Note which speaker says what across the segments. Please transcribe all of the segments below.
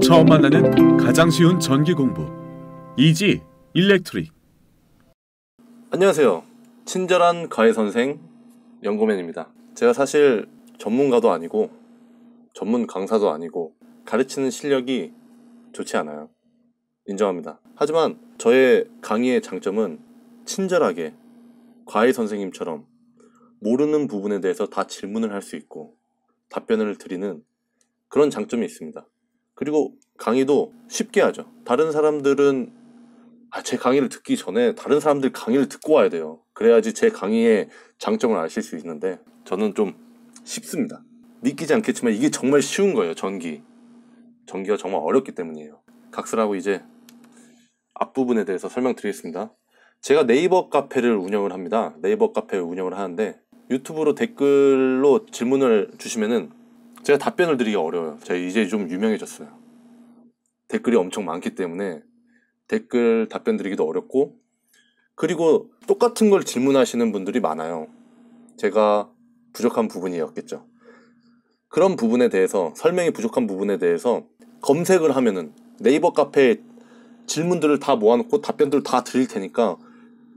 Speaker 1: 처음 만나는 가장 쉬운 전기 공부 이지 일렉트릭 안녕하세요 친절한 가해 선생 연구맨입니다 제가 사실 전문가도 아니고 전문 강사도 아니고 가르치는 실력이 좋지 않아요 인정합니다 하지만 저의 강의의 장점은 친절하게 과외 선생님처럼 모르는 부분에 대해서 다 질문을 할 수 있고 답변을 드리는 그런 장점이 있습니다. 그리고 강의도 쉽게 하죠. 다른 사람들은 아, 제 강의를 듣기 전에 다른 사람들 강의를 듣고 와야 돼요. 그래야지 제 강의의 장점을 아실 수 있는데 저는 좀 쉽습니다. 믿기지 않겠지만 이게 정말 쉬운 거예요. 전기. 전기가 정말 어렵기 때문이에요. 각설하고 이제 앞부분에 대해서 설명드리겠습니다. 제가 네이버 카페를 운영을 합니다. 네이버 카페를 운영을 하는데 유튜브로 댓글로 질문을 주시면은 제가 답변을 드리기 어려워요. 제가 이제 좀 유명해졌어요. 댓글이 엄청 많기 때문에 댓글 답변 드리기도 어렵고 그리고 똑같은 걸 질문하시는 분들이 많아요. 제가 부족한 부분이었겠죠. 그런 부분에 대해서 설명이 부족한 부분에 대해서 검색을 하면은 네이버 카페에 질문들을 다 모아놓고 답변들을 다 드릴 테니까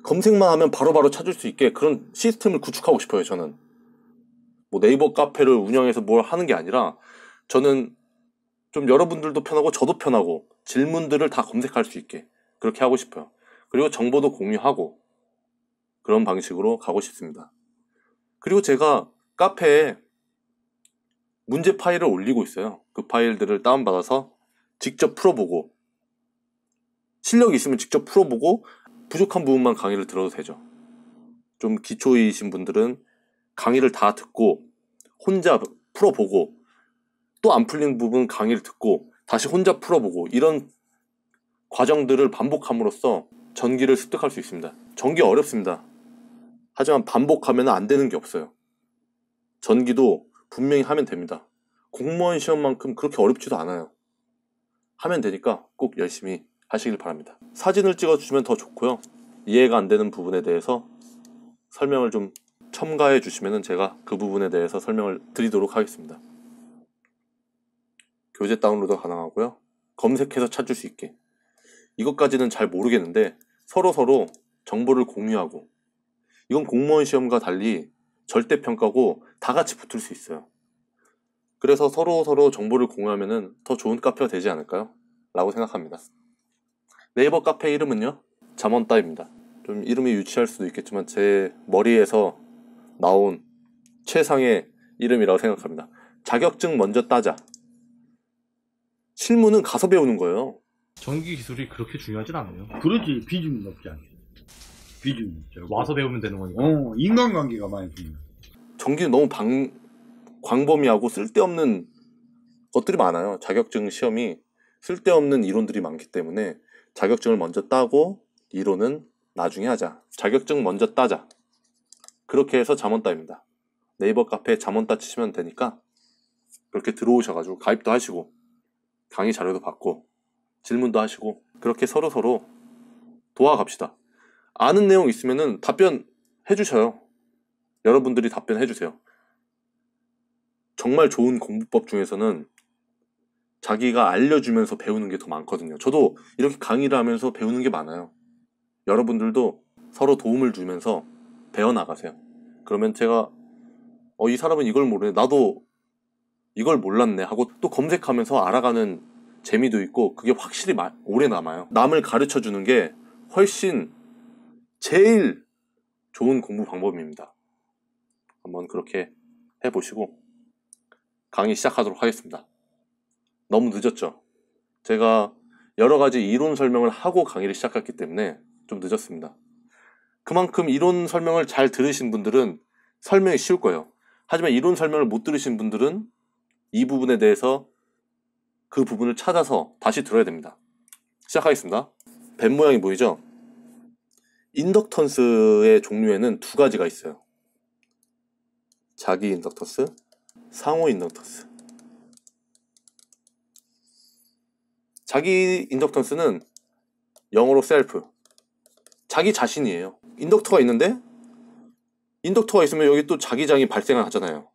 Speaker 1: 검색만 하면 바로바로 바로 찾을 수 있게 그런 시스템을 구축하고 싶어요, 저는. 뭐 네이버 카페를 운영해서 뭘 하는 게 아니라 저는 좀 여러분들도 편하고 저도 편하고 질문들을 다 검색할 수 있게 그렇게 하고 싶어요. 그리고 정보도 공유하고 그런 방식으로 가고 싶습니다. 그리고 제가 카페에 문제 파일을 올리고 있어요. 그 파일들을 다운받아서 직접 풀어보고 실력이 있으면 직접 풀어보고 부족한 부분만 강의를 들어도 되죠. 좀 기초이신 분들은 강의를 다 듣고 혼자 풀어보고 또안 풀린 부분 강의를 듣고 다시 혼자 풀어보고 이런 과정들을 반복함으로써 전기를 습득할 수 있습니다. 전기 어렵습니다. 하지만 반복하면 안 되는 게 없어요. 전기도 분명히 하면 됩니다. 공무원 시험만큼 그렇게 어렵지도 않아요. 하면 되니까 꼭 열심히 하시길 바랍니다. 사진을 찍어주시면 더 좋고요. 이해가 안 되는 부분에 대해서 설명을 좀 첨가해 주시면 제가 그 부분에 대해서 설명을 드리도록 하겠습니다. 교재 다운로드 가능하고요. 검색해서 찾을 수 있게. 이것까지는 잘 모르겠는데 서로서로 정보를 공유하고 이건 공무원 시험과 달리 절대평가고 다 같이 붙을 수 있어요. 그래서 서로 서로 정보를 공유하면 더 좋은 카페가 되지 않을까요? 라고 생각합니다. 네이버 카페 이름은요? 잠원따입니다. 좀 이름이 유치할 수도 있겠지만 제 머리에서 나온 최상의 이름이라고 생각합니다. 자격증 먼저 따자. 실무는 가서 배우는 거예요. 전기 기술이 그렇게 중요하진 않아요. 그렇지 비중이 높지 않아요. 비중 와서 배우면 되는 거니까. 어, 인간관계가 많이 중요해. 전기는 너무 방, 광범위하고 쓸데없는 것들이 많아요. 자격증 시험이 쓸데없는 이론들이 많기 때문에 자격증을 먼저 따고 이론은 나중에 하자. 자격증 먼저 따자. 그렇게 해서 자원 따입니다. 네이버 카페 자원따 치시면 되니까 그렇게 들어오셔가지고 가입도 하시고 강의 자료도 받고 질문도 하시고 그렇게 서로서로 도와갑시다. 아는 내용 있으면 답변 해주셔요. 여러분들이 답변해 주세요. 정말 좋은 공부법 중에서는 자기가 알려주면서 배우는 게 더 많거든요. 저도 이렇게 강의를 하면서 배우는 게 많아요. 여러분들도 서로 도움을 주면서 배워나가세요. 그러면 제가 어, 이 사람은 이걸 모르네. 나도 이걸 몰랐네 하고 또 검색하면서 알아가는 재미도 있고 그게 확실히 오래 남아요. 남을 가르쳐 주는 게 훨씬 제일 좋은 공부 방법입니다. 한번 그렇게 해보시고 강의 시작하도록 하겠습니다. 너무 늦었죠? 제가 여러 가지 이론 설명을 하고 강의를 시작했기 때문에 좀 늦었습니다. 그만큼 이론 설명을 잘 들으신 분들은 설명이 쉬울 거예요. 하지만 이론 설명을 못 들으신 분들은 이 부분에 대해서 그 부분을 찾아서 다시 들어야 됩니다. 시작하겠습니다. 뱀 모양이 보이죠? 인덕턴스의 종류에는 두 가지가 있어요. 자기 인덕턴스, 상호 인덕턴스. 자기 인덕턴스는 영어로 셀프. 자기 자신이에요. 인덕터가 있는데 인덕터가 있으면 여기 또 자기장이 발생하잖아요.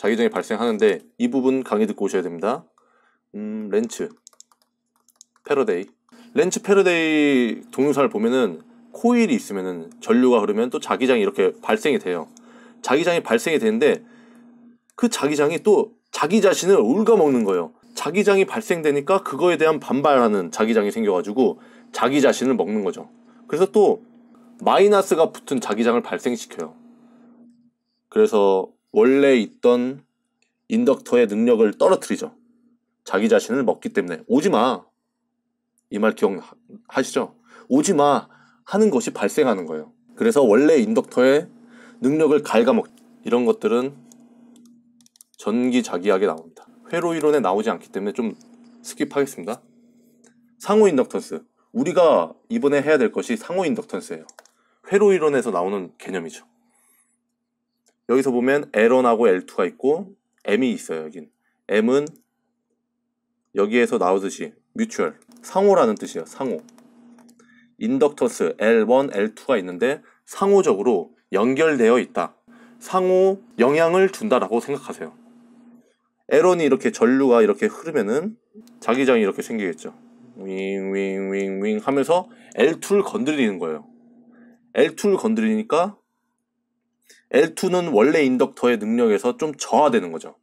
Speaker 1: 자기장이 발생하는데 이 부분 강의 듣고 오셔야 됩니다. 음, 렌츠, 패러데이. 렌츠 패러데이 동영상을 보면은 코일이 있으면은 전류가 흐르면 또 자기장이 이렇게 발생이 돼요. 자기장이 발생이 되는데 그 자기장이 또 자기 자신을 울가먹는 거예요. 자기장이 발생되니까 그거에 대한 반발하는 자기장이 생겨가지고 자기 자신을 먹는 거죠. 그래서 또 마이너스가 붙은 자기장을 발생시켜요. 그래서 원래 있던 인덕터의 능력을 떨어뜨리죠. 자기 자신을 먹기 때문에 오지 마. 이 말 기억하시죠? 오지 마 하는 것이 발생하는 거예요. 그래서 원래 인덕터의 능력을 갉아먹 이런 것들은 전기자기하게 나옵니다. 회로 이론에 나오지 않기 때문에 좀 스킵하겠습니다. 상호 인덕턴스. 우리가 이번에 해야 될 것이 상호 인덕턴스예요. 회로 이론에서 나오는 개념이죠. 여기서 보면 L1하고 L2가 있고 M이 있어요, 여긴. M은 여기에서 나오듯이 뮤추얼, 상호라는 뜻이에요, 상호. 인덕터스 L1, L2가 있는데 상호적으로 연결되어 있다. 상호 영향을 준다라고 생각하세요. 에런이 이렇게 전류가 이렇게 흐르면은 자기장이 이렇게 생기겠죠. 윙윙윙윙 하면서 L2를 건드리는 거예요. L2를 건드리니까 L2는 원래 인덕터의 능력에서 좀 저하되는 거죠.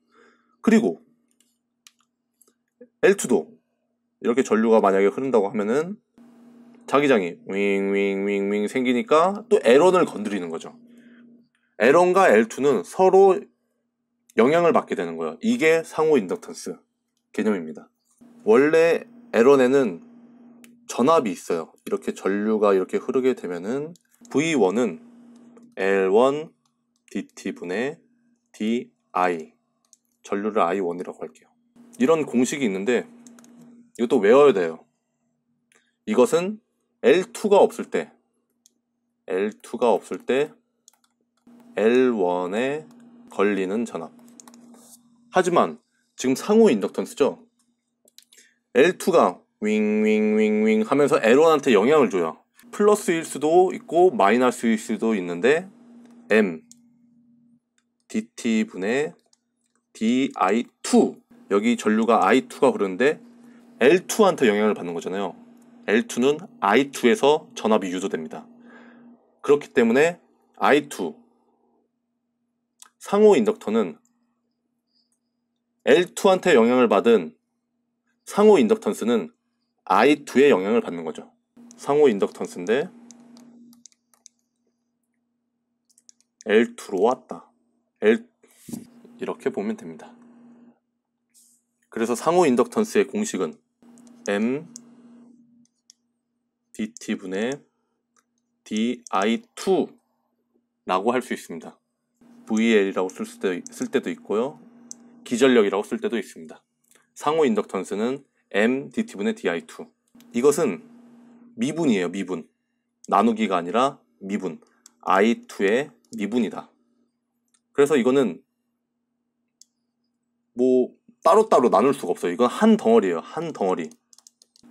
Speaker 1: 그리고 L2도 이렇게 전류가 만약에 흐른다고 하면은 자기장이 윙윙윙윙 생기니까 또 L1을 건드리는 거죠. L1과 L2는 서로 영향을 받게 되는 거예요. 이게 상호 인덕턴스 개념입니다. 원래 L1에는 전압이 있어요. 이렇게 전류가 이렇게 흐르게 되면은 V1은 L1, dt분의 di 전류를 i1이라고 할게요. 이런 공식이 있는데 이것도 외워야 돼요. 이것은 L2가 없을 때 L2가 없을 때 L1에 걸리는 전압 하지만 지금 상호 인덕턴스죠 L2가 윙윙윙윙 하면서 L1한테 영향을 줘요 플러스일 수도 있고 마이너스일 수도 있는데 M dt분의 di2 여기 전류가 i2가 흐르는데 L2한테 영향을 받는 거잖아요. L2는 I2에서 전압이 유도됩니다. 그렇기 때문에 I2 상호 인덕터는 L2한테 영향을 받은 상호 인덕턴스는 I2의 영향을 받는 거죠. 상호 인덕턴스인데 L2로 왔다. L 이렇게 보면 됩니다. 그래서 상호 인덕턴스의 공식은 M DT분의 DI2라고 할 수 있습니다. VL이라고 쓸, 수도, 쓸 때도 있고요. 기전력이라고 쓸 때도 있습니다. 상호 인덕턴스는 M DT분의 DI2. 이것은 미분이에요, 미분. 나누기가 아니라 미분. I2의 미분이다. 그래서 이거는 뭐 따로따로 나눌 수가 없어요. 이건 한 덩어리예요. 한 덩어리.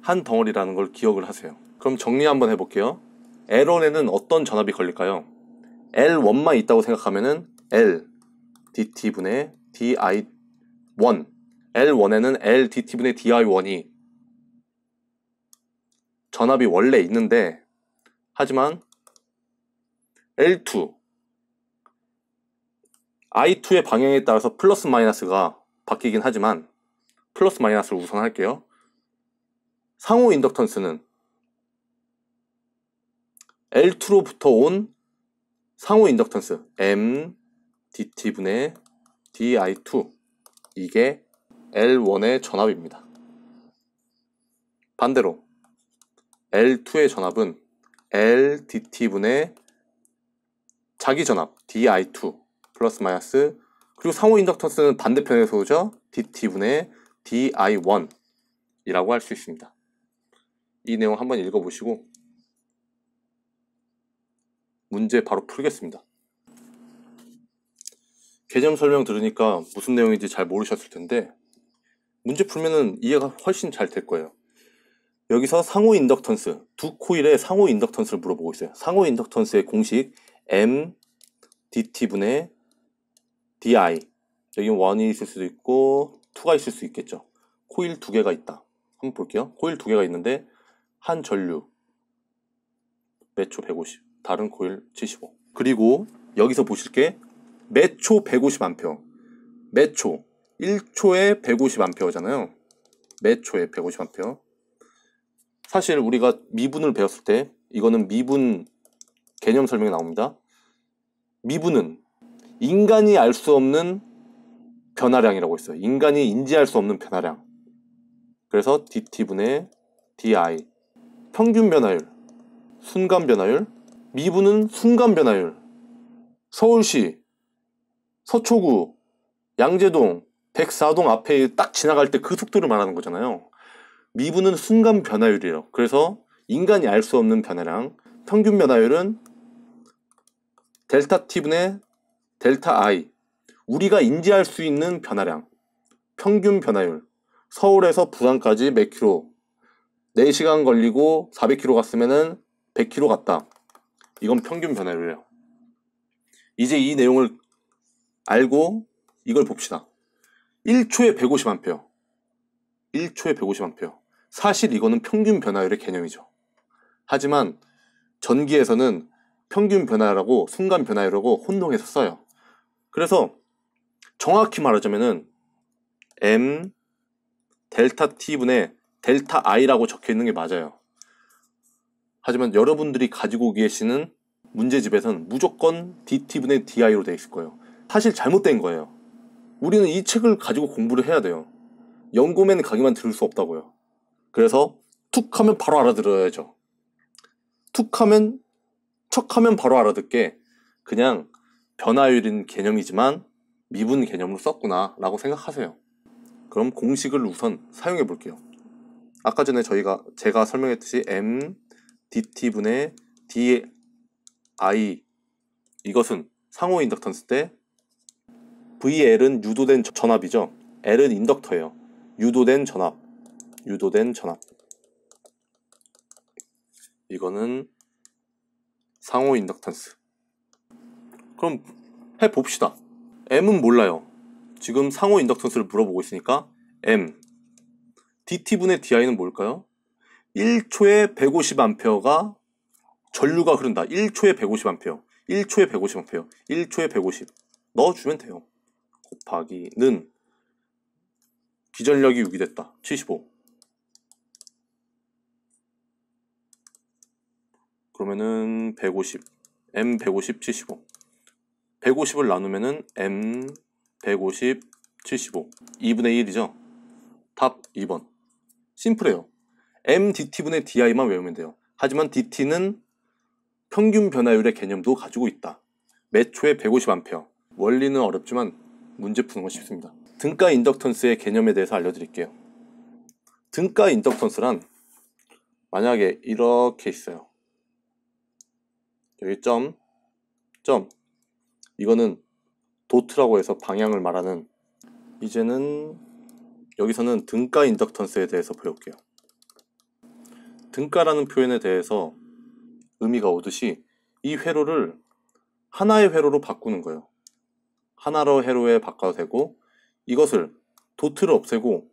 Speaker 1: 한 덩어리라는 걸 기억을 하세요. 그럼 정리 한번 해볼게요. l 1에는 어떤 전압이 걸릴까요? L1만 있다고 생각하면은 L dt분의 di1 L1에는 L dt분의 di1이 전압이 원래 있는데 하지만 L2 I2의 방향에 따라서 플러스 마이너스가 바뀌긴 하지만 플러스 마이너스를 우선 할게요. 상호 인덕턴스는 L2로부터 온 상호 인덕턴스 M DT분의 DI2 이게 L1의 전압입니다. 반대로 L2의 전압은 LDT분의 자기 전압 DI2 플러스 마이너스 그리고 상호 인덕턴스는 반대편에서 오죠. dt분의 di1이라고 할 수 있습니다. 이 내용 한번 읽어보시고 문제 바로 풀겠습니다. 개념 설명 들으니까 무슨 내용인지 잘 모르셨을 텐데 문제 풀면은 이해가 훨씬 잘 될 거예요. 여기서 상호 인덕턴스 두 코일의 상호 인덕턴스를 물어보고 있어요. 상호 인덕턴스의 공식 m dt분의 di 여기 1이 있을 수도 있고 2가 있을 수 있겠죠. 코일 두 개가 있다. 한번 볼게요. 코일 두 개가 있는데 한 전류 매초 150, 다른 코일 75. 그리고 여기서 보실 게 매초 150A. 매초 1초에 150A잖아요. 매초에 150A. 사실 우리가 미분을 배웠을 때 이거는 미분 개념 설명이 나옵니다. 미분은 인간이 알 수 없는 변화량이라고 있어요. 인간이 인지할 수 없는 변화량. 그래서 dt분의 di. 평균 변화율, 순간 변화율, 미분은 순간 변화율. 서울시, 서초구, 양재동, 104동 앞에 딱 지나갈 때 그 속도를 말하는 거잖아요. 미분은 순간 변화율이에요. 그래서 인간이 알 수 없는 변화량, 평균 변화율은 델타 t분의 델타 I, 우리가 인지할 수 있는 변화량, 평균 변화율, 서울에서 부산까지 몇 킬로, 4시간 걸리고 400킬로 갔으면 100킬로 갔다. 이건 평균 변화율이에요. 이제 이 내용을 알고 이걸 봅시다. 1초에 150암페어. 1초에 150암페어. 사실 이거는 평균 변화율의 개념이죠. 하지만 전기에서는 평균 변화라고 순간 변화율하고 혼동해서 써요. 그래서 정확히 말하자면은 m 델타 t분의 델타 i라고 적혀 있는 게 맞아요. 하지만 여러분들이 가지고 계시는 문제집에선 무조건 dt분의 di로 되어 있을 거예요. 사실 잘못된 거예요. 우리는 이 책을 가지고 공부를 해야 돼요. 연구맨 강의만 들을 수 없다고요. 그래서 툭 하면 바로 알아들어야죠. 툭 하면 척 하면 바로 알아듣게 그냥 변화율인 개념이지만 미분 개념으로 썼구나 라고 생각하세요. 그럼 공식을 우선 사용해 볼게요. 아까 전에 저희가 제가 설명했듯이 m dt분의 di 이것은 상호 인덕턴스 때 VL은 유도된 전압이죠. L은 인덕터예요. 유도된 전압. 유도된 전압. 이거는 상호 인덕턴스. 그럼 해봅시다. M은 몰라요. 지금 상호 인덕턴스를 물어보고 있으니까 M DT분의 DI는 뭘까요? 1초에 150A가 전류가 흐른다. 1초에 150A 1초에 150A 1초에 150 넣어주면 돼요. 곱하기는 기전력이 6이 됐다. 75 그러면은 150 M 150 75 150을 나누면은 m 150 75 2분의 1이죠. 답 2번. 심플해요. m dt분의 di만 외우면 돼요. 하지만 dt는 평균 변화율의 개념도 가지고 있다. 매초에 150A. 원리는 어렵지만 문제 푸는 건 쉽습니다. 등가 인덕턴스의 개념에 대해서 알려드릴게요. 등가 인덕턴스란 만약에 이렇게 있어요. 여기 점, 점, 이거는 도트라고 해서 방향을 말하는 이제는 여기서는 등가 인덕턴스에 대해서 배울게요. 등가라는 표현에 대해서 의미가 오듯이 이 회로를 하나의 회로로 바꾸는 거예요. 하나로 회로에 바꿔도 되고 이것을 도트를 없애고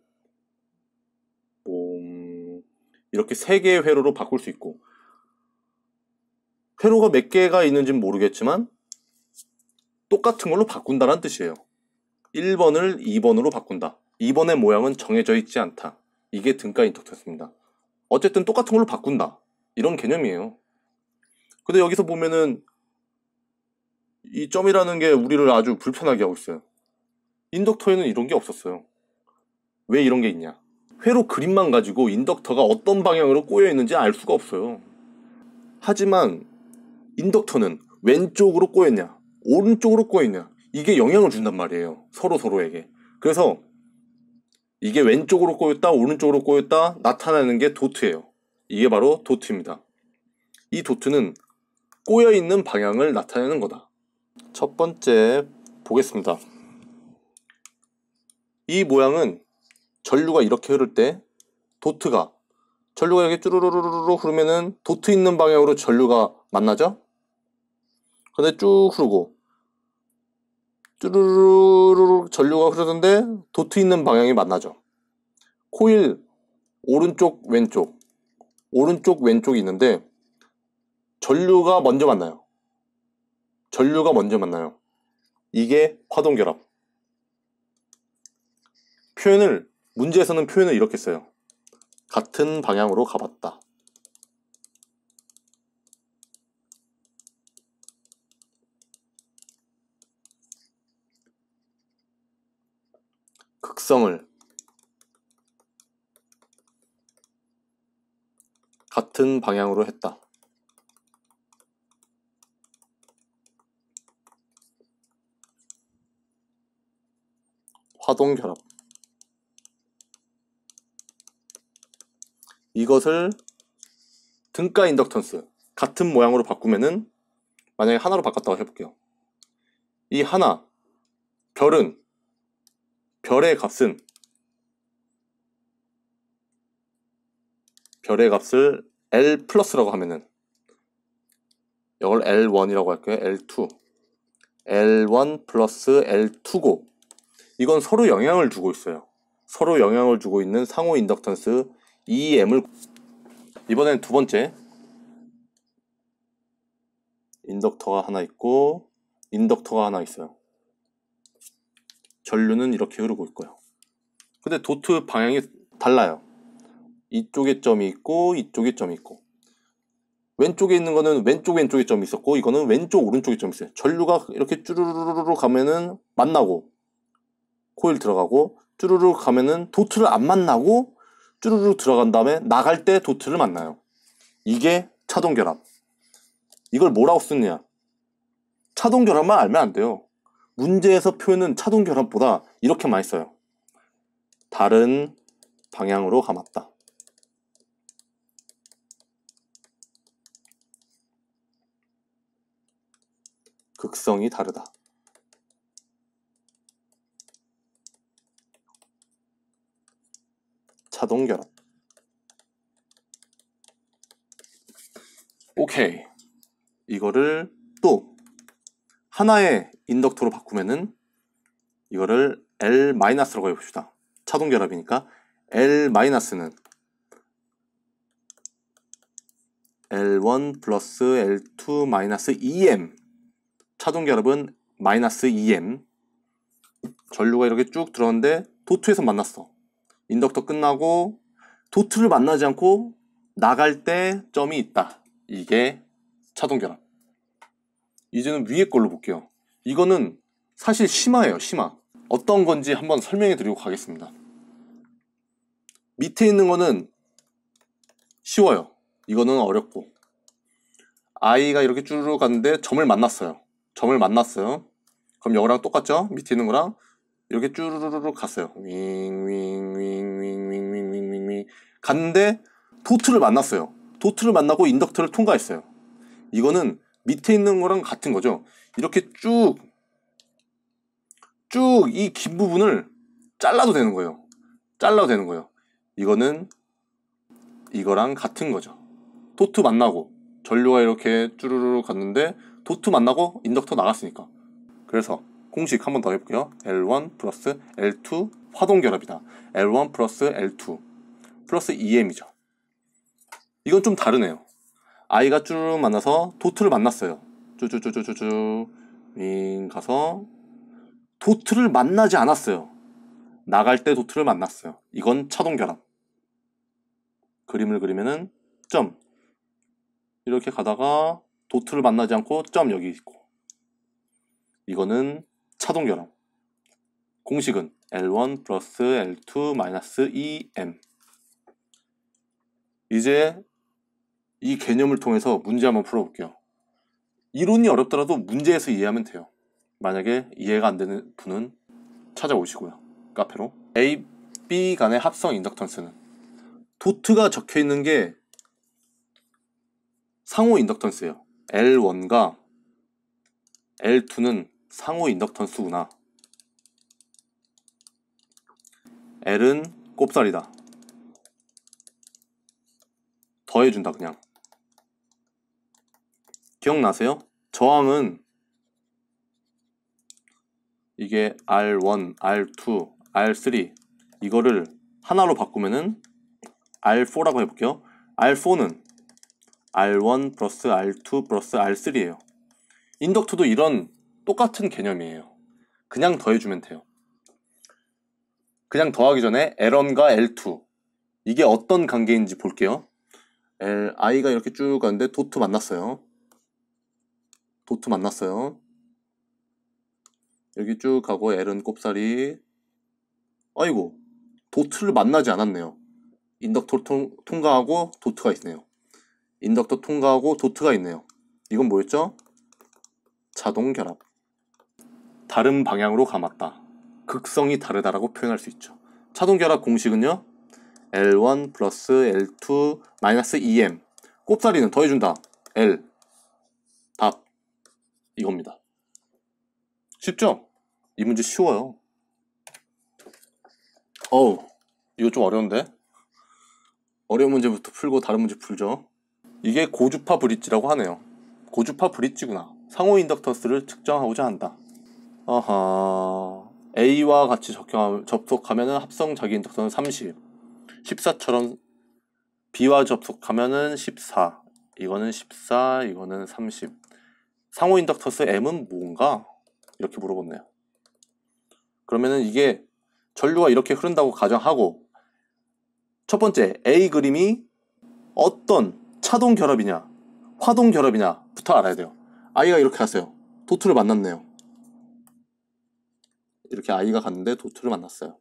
Speaker 1: 이렇게 세 개의 회로로 바꿀 수 있고 회로가 몇 개가 있는지는 모르겠지만 똑같은 걸로 바꾼다는 뜻이에요. 1번을 2번으로 바꾼다. 2번의 모양은 정해져 있지 않다. 이게 등가 인터트였습니다. 어쨌든 똑같은 걸로 바꾼다. 이런 개념이에요. 근데 여기서 보면은 이 점이라는 게 우리를 아주 불편하게 하고 있어요. 인덕터에는 이런 게 없었어요. 왜 이런 게 있냐? 회로 그림만 가지고 인덕터가 어떤 방향으로 꼬여 있는지 알 수가 없어요. 하지만 인덕터는 왼쪽으로 꼬였냐, 오른쪽으로 꼬여있는 이게 영향을 준단 말이에요. 서로 서로에게. 그래서 이게 왼쪽으로 꼬였다 오른쪽으로 꼬였다 나타나는 게 도트예요. 이게 바로 도트입니다. 이 도트는 꼬여있는 방향을 나타내는 거다. 첫 번째 보겠습니다. 이 모양은 전류가 이렇게 흐를 때 도트가 전류가 이렇게 쭈루루루루 흐르면은 도트 있는 방향으로 전류가 만나죠? 근데 쭉 흐르고 쭈르르르 전류가 흐르는데 도트 있는 방향이 만나죠. 코일 오른쪽 왼쪽 오른쪽 왼쪽이 있는데 전류가 먼저 만나요. 전류가 먼저 만나요. 이게 화동 결합. 표현을 문제에서는 표현을 이렇게 써요. 같은 방향으로 가봤다. 각성을 같은 방향으로 했다. 화동 결합. 이것을 등가 인덕턴스 같은 모양으로 바꾸면은 만약에 하나로 바꿨다고 해볼게요. 이 하나, 별은 별의 값은 별의 값을 L 플러스라고 하면은 이걸 L1이라고 할게요. L2. L1 플러스 L2고 이건 서로 영향을 주고 있어요. 서로 영향을 주고 있는 상호 인덕턴스 EM을 이번엔 두 번째 인덕터가 하나 있고 인덕터가 하나 있어요. 전류는 이렇게 흐르고 있고요. 근데 도트 방향이 달라요. 이쪽에 점이 있고 이쪽에 점이 있고 왼쪽에 있는 거는 왼쪽 왼쪽에 점이 있었고 이거는 왼쪽 오른쪽에 점이 있어요. 전류가 이렇게 쭈루루루루 가면은 만나고 코일 들어가고 쭈루루 가면은 도트를 안 만나고 쭈루루 들어간 다음에 나갈 때 도트를 만나요. 이게 차동 결합. 이걸 뭐라고 쓰느냐? 차동 결합만 알면 안 돼요. 문제에서 표현은 차동 결합보다 이렇게 많이 써요. 다른 방향으로 감았다. 극성이 다르다. 차동 결합. 오케이. 이거를 또 하나의 인덕터로 바꾸면은 이거를 L-라고 해봅시다. 차동 결합이니까 L-는 L1 플러스 L2 마이너스 2M e 차동 결합은 마이너스 2M e 전류가 이렇게 쭉 들어왔는데 도트에서 만났어 인덕터 끝나고 도트를 만나지 않고 나갈 때 점이 있다 이게 차동 결합 이제는 위에 걸로 볼게요. 이거는 사실 심화예요, 심화. 어떤 건지 한번 설명해 드리고 가겠습니다. 밑에 있는 거는 쉬워요. 이거는 어렵고. 아이가 이렇게 쭈르륵 갔는데 점을 만났어요. 점을 만났어요. 그럼 여기랑 똑같죠? 밑에 있는 거랑 이렇게 쭈르르륵 갔어요. 윙윙윙윙윙윙윙윙윙윙 갔는데 도트를 만났어요. 도트를 만나고 인덕터를 통과했어요. 이거는 밑에 있는 거랑 같은 거죠. 이렇게 쭉, 쭉 이 긴 부분을 잘라도 되는 거예요. 잘라도 되는 거예요. 이거는 이거랑 같은 거죠. 도트 만나고 전류가 이렇게 쭈루루루 갔는데 도트 만나고 인덕터 나갔으니까. 그래서 공식 한번더 해볼게요. L1 플러스 L2 화동 결합이다. L1 플러스 L2 플러스 EM이죠. 이건 좀 다르네요. 아이가 쭉 만나서 도트를 만났어요. 쭈쭈쭈쭈쭈쭈 윙 가서 도트를 만나지 않았어요. 나갈 때 도트를 만났어요. 이건 차동 결합. 그림을 그리면은 점 이렇게 가다가 도트를 만나지 않고 점 여기 있고 이거는 차동 결합. 공식은 L1 플러스 L2 마이너스 2M 이제 이 개념을 통해서 문제 한번 풀어볼게요. 이론이 어렵더라도 문제에서 이해하면 돼요. 만약에 이해가 안 되는 분은 찾아오시고요. 카페로. A, B 간의 합성 인덕턴스는 도트가 적혀 있는 게 상호 인덕턴스예요. L1과 L2는 상호 인덕턴스구나. L은 꼽살이다. 더해준다 그냥. 기억나세요? 저항은 이게 R1, R2, R3 이거를 하나로 바꾸면은 R4라고 해볼게요. R4는 R1 플러스 R2 플러스 R3예요. 인덕터도 이런 똑같은 개념이에요. 그냥 더해주면 돼요. 그냥 더하기 전에 L1과 L2 이게 어떤 관계인지 볼게요. Li가 이렇게 쭉 가는데 도트 만났어요. 도트 만났어요. 여기 쭉 가고 L은 꼽사리 아이고 도트를 만나지 않았네요. 인덕터 통, 통과하고 도트가 있네요. 인덕터 통과하고 도트가 있네요. 이건 뭐였죠? 자동 결합. 다른 방향으로 감았다. 극성이 다르다라고 표현할 수 있죠. 자동 결합 공식은요. L1 플러스 L2 마이너스 2M 꼽사리는 더해준다. L 답 이겁니다. 쉽죠? 이 문제 쉬워요. 어우, 이거 좀 어려운데? 어려운 문제부터 풀고 다른 문제 풀죠. 이게 고주파 브릿지라고 하네요. 고주파 브릿지구나. 상호 인덕턴스를 측정하고자 한다. 아하. A와 같이 접속하면 합성자기 인덕턴은 30. 14처럼 B와 접속하면 14. 이거는 14, 이거는 30. 상호 인덕터스 M은 뭔가? 이렇게 물어봤네요 그러면은 이게 전류가 이렇게 흐른다고 가정하고 첫 번째 A 그림이 어떤 차동 결합이냐 화동 결합이냐부터 알아야 돼요. 아이가 이렇게 갔어요. 도트를 만났네요. 이렇게 아이가 갔는데 도트를 만났어요.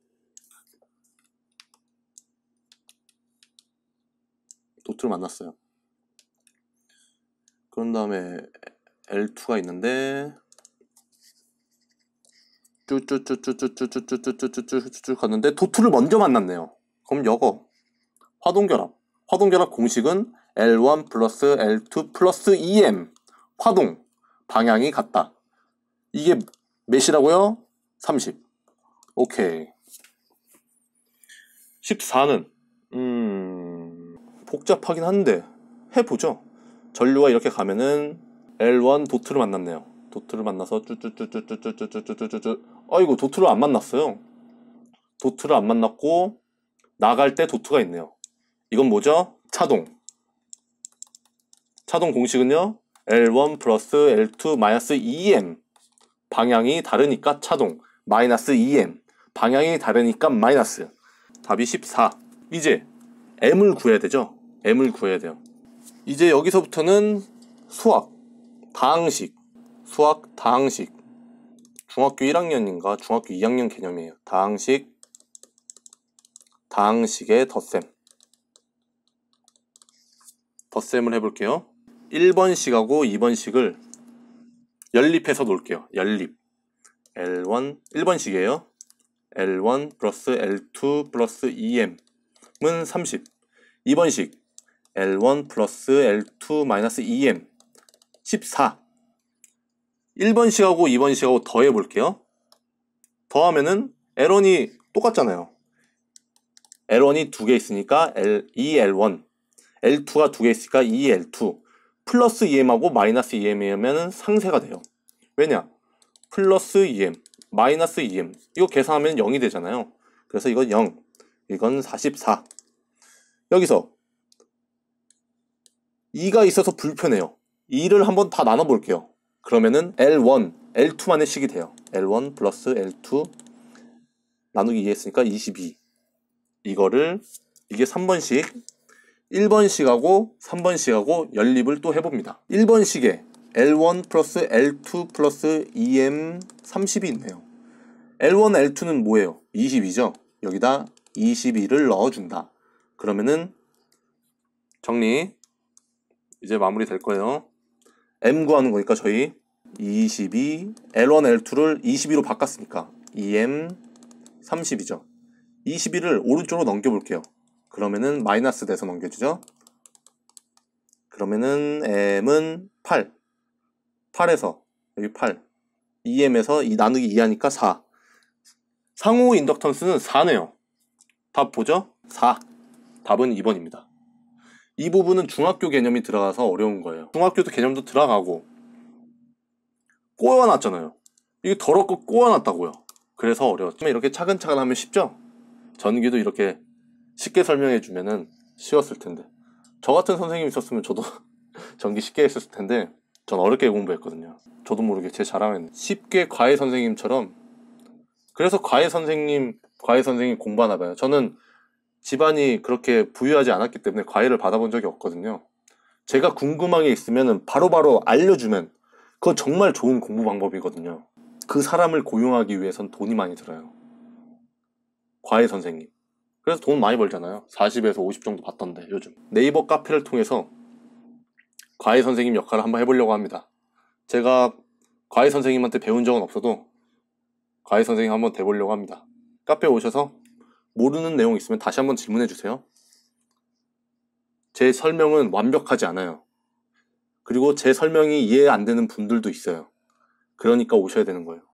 Speaker 1: 도트를 만났어요. 그런 다음에 L2가 있는데 쭉쭉쭉쭉쭉쭉쭉쭉쭉쭉쭉쭉쭉 갔는데 도투를 먼저 만났네요. 그럼 여거 화동결합. 화동결합 공식은 L1 플러스 L2 플러스 EM 화동 방향이 같다. 이게 몇이라고요? 30. 오케이. 14는 음... 복잡하긴 한데 해보죠. 전류가 이렇게 가면은 L1 도트를 만났네요. 도트를 만나서 쭈쭈쭈쭈쭈쭈쭈쭈쭈쭈 아이고 도트를 안 만났어요. 도트를 안 만났고 나갈 때 도트가 있네요. 이건 뭐죠? 차동. 차동 공식은요. L1 플러스 L2 마이너스 2M e 방향이 다르니까 차동 마이너스 2M e 방향이 다르니까 마이너스 답이 14 이제 M을 구해야 되죠 M을 구해야 돼요 이제 여기서부터는 수학 다항식, 수학 다항식. 중학교 1학년인가 중학교 2학년 개념이에요. 다항식, 다항식의 덧셈. 덧셈을 해볼게요. 1번식하고 2번식을 연립해서 놓을게요. 연립. L1, 1번식이에요. L1 플러스 L2 플러스 2M은 30. 2번식. L1 플러스 L2 마이너스 2M. 14. 1번식하고 2번식하고 더해볼게요. 더하면은 l 1이 똑같잖아요. l 1이두 개 있으니까 L, 2L1. L2가 두개 있으니까 2L2. 플러스 EM하고 마이너스 EM이면 상세가 돼요. 왜냐? 플러스 EM, 마이너스 EM. 이거 계산하면 0이 되잖아요. 그래서 이건 0. 이건 44. 여기서 2가 있어서 불편해요. 2를 한번 다 나눠볼게요. 그러면은 L1, L2만의 식이 돼요. L1 플러스 L2 나누기 2 했으니까 22. 이거를 이게 3번씩 1번씩하고 3번씩하고 연립을 또 해봅니다. 1번씩에 L1 플러스 L2 플러스 EM 30이 있네요. L1, L2는 뭐예요? 22죠? 여기다 22를 넣어준다. 그러면은 정리 이제 마무리 될 거예요. M 구하는 거니까 저희 22 L1 L2를 22로 바꿨으니까 2M e 30이죠. 22를 오른쪽으로 넘겨볼게요. 그러면은 마이너스 돼서 넘겨주죠 그러면은 M은 8 8에서 여기 8 2M에서 e 2 나누기 2 하니까 4 상호 인덕턴스는 4네요. 답 보죠? 4 답은 2번입니다. 이 부분은 중학교 개념이 들어가서 어려운 거예요. 중학교도 개념도 들어가고 꼬여놨잖아요. 이게 더럽고 꼬여놨다고요. 그래서 어려웠죠. 이렇게 차근차근 하면 쉽죠? 전기도 이렇게 쉽게 설명해주면은 쉬웠을 텐데. 저 같은 선생님이 있었으면 저도 전기 쉽게 했었을 텐데 전 어렵게 공부했거든요. 저도 모르게 제 자랑은 쉽게 과외 선생님처럼 그래서 과외 선생님 과외 선생님 공부하나 봐요. 저는 집안이 그렇게 부유하지 않았기 때문에 과외를 받아본 적이 없거든요. 제가 궁금한 게 있으면 바로바로 알려주면 그건 정말 좋은 공부 방법이거든요. 그 사람을 고용하기 위해선 돈이 많이 들어요. 과외 선생님. 그래서 돈 많이 벌잖아요. 40에서 50 정도 받던데 요즘. 네이버 카페를 통해서 과외 선생님 역할을 한번 해보려고 합니다. 제가 과외 선생님한테 배운 적은 없어도 과외 선생님 한번 돼보려고 합니다. 카페 오셔서 모르는 내용 있으면 다시 한번 질문해 주세요. 제 설명은 완벽하지 않아요. 그리고 제 설명이 이해 안 되는 분들도 있어요. 그러니까 오셔야 되는 거예요.